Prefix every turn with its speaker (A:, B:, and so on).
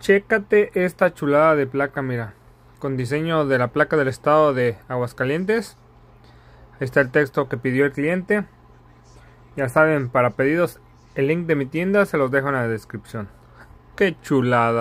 A: Chécate esta chulada de placa, mira. Con diseño de la placa del estado de Aguascalientes. Ahí está el texto que pidió el cliente. Ya saben, para pedidos, el link de mi tienda se los dejo en la descripción. ¡Qué chulada!